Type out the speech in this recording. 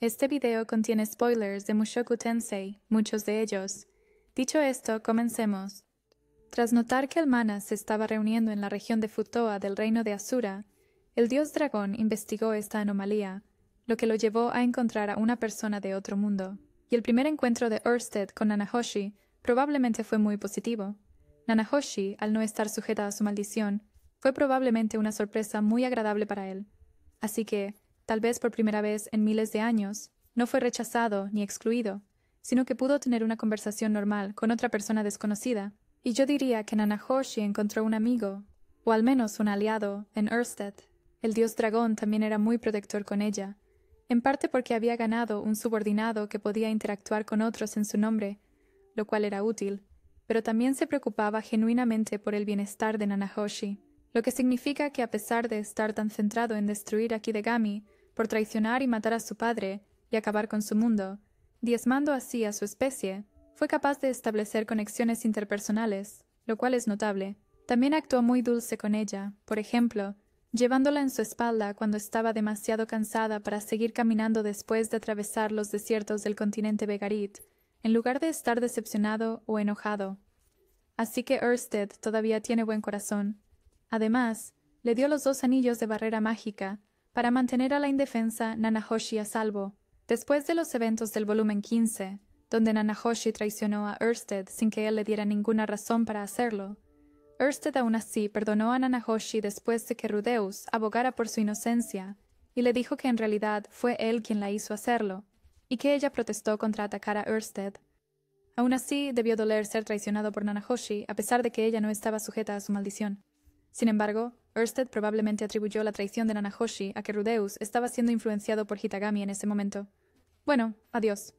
Este video contiene spoilers de Mushoku Tensei, muchos de ellos. Dicho esto, comencemos. Tras notar que el mana se estaba reuniendo en la región de Futoa del reino de Asura, el dios dragón investigó esta anomalía, lo que lo llevó a encontrar a una persona de otro mundo. Y el primer encuentro de Ørsted con Nanahoshi probablemente fue muy positivo. Nanahoshi, al no estar sujeta a su maldición, fue probablemente una sorpresa muy agradable para él. Así que, tal vez por primera vez en miles de años, no fue rechazado ni excluido, sino que pudo tener una conversación normal con otra persona desconocida, y yo diría que Nanahoshi encontró un amigo, o al menos un aliado, en Ørsted. El dios dragón también era muy protector con ella, en parte porque había ganado un subordinado que podía interactuar con otros en su nombre, lo cual era útil, pero también se preocupaba genuinamente por el bienestar de Nanahoshi, lo que significa que a pesar de estar tan centrado en destruir a Kidegami, por traicionar y matar a su padre y acabar con su mundo, diezmando así a su especie, fue capaz de establecer conexiones interpersonales, lo cual es notable. También actuó muy dulce con ella, por ejemplo, llevándola en su espalda cuando estaba demasiado cansada para seguir caminando después de atravesar los desiertos del continente Begarit, en lugar de estar decepcionado o enojado. Así que Ørsted todavía tiene buen corazón. Además, le dio los dos anillos de barrera mágica, para mantener a la indefensa Nanahoshi a salvo. Después de los eventos del volumen 15, donde Nanahoshi traicionó a Ørsted sin que él le diera ninguna razón para hacerlo, Ørsted aún así perdonó a Nanahoshi después de que Rudeus abogara por su inocencia y le dijo que en realidad fue él quien la hizo hacerlo, y que ella protestó contra atacar a Ørsted. Aún así, debió doler ser traicionado por Nanahoshi, a pesar de que ella no estaba sujeta a su maldición. Sin embargo, Ørsted probablemente atribuyó la traición de Nanahoshi a que Rudeus estaba siendo influenciado por Hitagami en ese momento. Bueno, adiós.